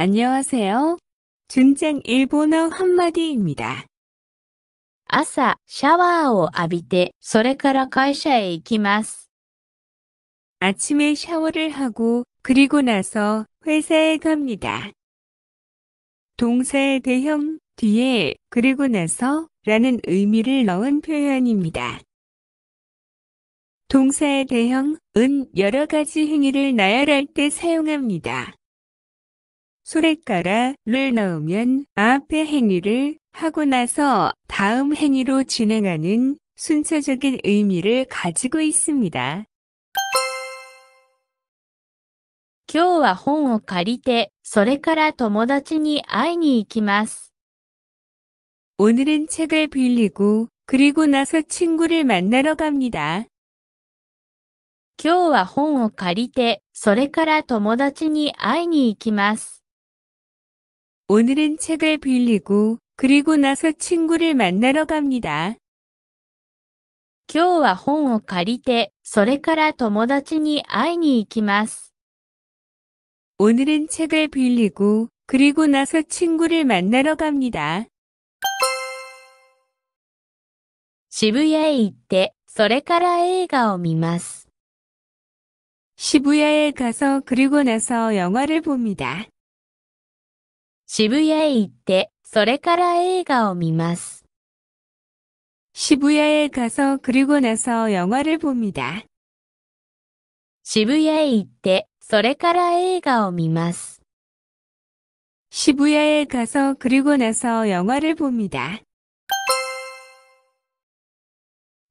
안녕하세요. 준장 일본어 한마디입니다. 아사 샤ワー아비び 소레카라 ら会社へ行きます 아침에 샤워를 하고 그리고 나서 회사에 갑니다. 동사의 대형 뒤에 그리고 나서 라는 의미를 넣은 표현입니다. 동사의 대형은 여러 가지 행위를 나열할 때 사용합니다. 소래가라를 넣으면 앞의 행위를 하고 나서 다음 행위로 진행하는 순차적인 의미를 가지고 있습니다. 今日は本を借りて、それから友達に会いに行きます。 오늘은 책을 빌리고, 그리고 나서 친구를 만나러 갑니다. 今日は本を借りて、それから友達に会いに行きます。 오늘은 책을 빌리고 그리고 나서 친구를 만나러 갑니다. 今日は本を借りて、それから友達に会いに行きます。 오늘은 책을 빌리고 그리고 나서 친구를 만나러 갑니다. 渋谷へ行って、それから映画を見ます。시부야 가서 그리고 나서 영화를 봅니다. 渋谷へ行って、それから映画を見ます。渋谷へ가서그리고나서영화를봅니 다。 渋谷へ行って、それから映画を見ます。渋谷へ가서그리고나서영화를봅니 다。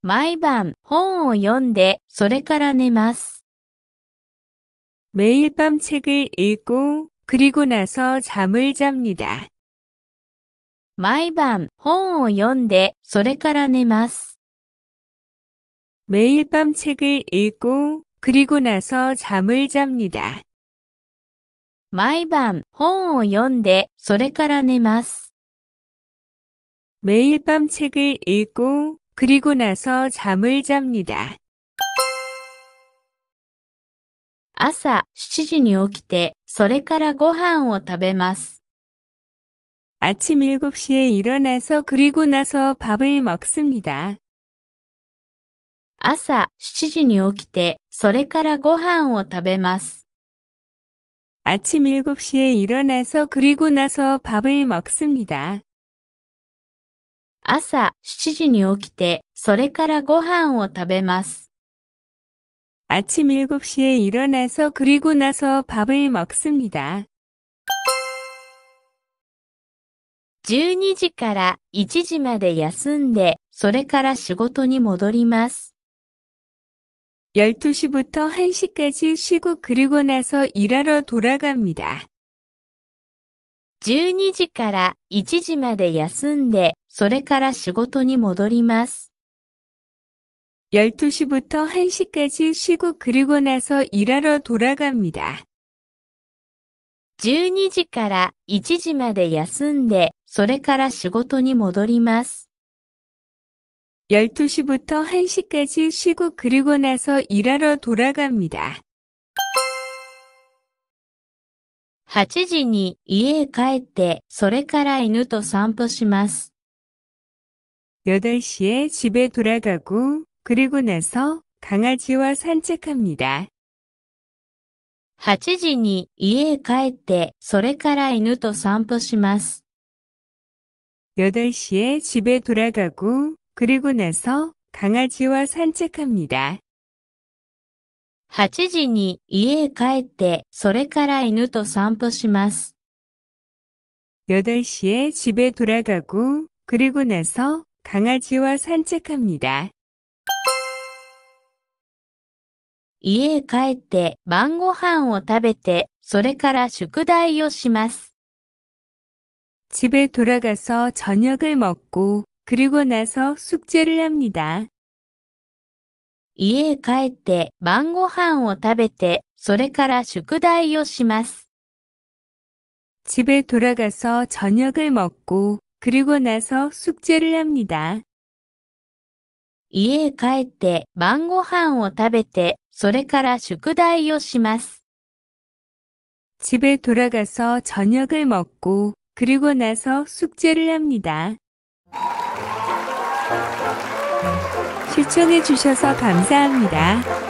毎晩本を読んで、それから寝ます。매일밤책을읽고 그리고 나서 잠을 잡니다. 毎晩本を読んで、それから寝ます。 매일 밤 책을 읽고 그리고 나서 잠을 잡니다. 毎晩本を読んで、それから寝ます。 매일 밤 책을 읽고 그리고 나서 잠을 잡니다. 朝7時に起きて、それからご飯を食べます。아침7시에일어나서그리고나서밥을먹습니다朝7時に起きて、それからご飯を食べます。아침7시에일어나서그리고나서밥을먹습니다朝7時に起きて、それからご飯を食べます。아침7시에일어나서그리고나서밥을먹습니다12時から1時まで休んで、それから仕事に戻ります。12시부터1시까지쉬고그리고나서일하러돌아갑니다12時から1時まで休んで、それから仕事に戻ります。12시부터1시까지쉬고그리고나서일하러돌아갑니다12時から1時まで休んで、それから仕事に戻ります。12시부터1시까지쉬고그리고나서일하러돌아갑니다8時に家へ帰って、それから犬と散歩します。8시에집에돌아가고 그리고 나서 강아지와 산책합니다. 8時に家へ帰って、それから犬と散歩します。8시에집에돌아가 고, 그리고나서 강아지와 산책합니다. 8時に家へ帰って、それから犬と散歩します。8시에집에돌아가 고, 그리고 나서 강아지와 산책합니다. 家へ帰って晩ご飯を食べて、それから宿題をします。집에돌아가서저녁을먹고그리고나서숙제를합니다家へ帰って晩ご飯を食べて、それから宿題をします。집에돌아가서저녁을먹고그리고나서숙제를합니다家へ帰って晩ご飯を食べて、それから宿題をします。 집에 돌아가서 저녁을 먹고 그리고 나서 숙제를 합니다. 시청해 주셔서 감사합니다.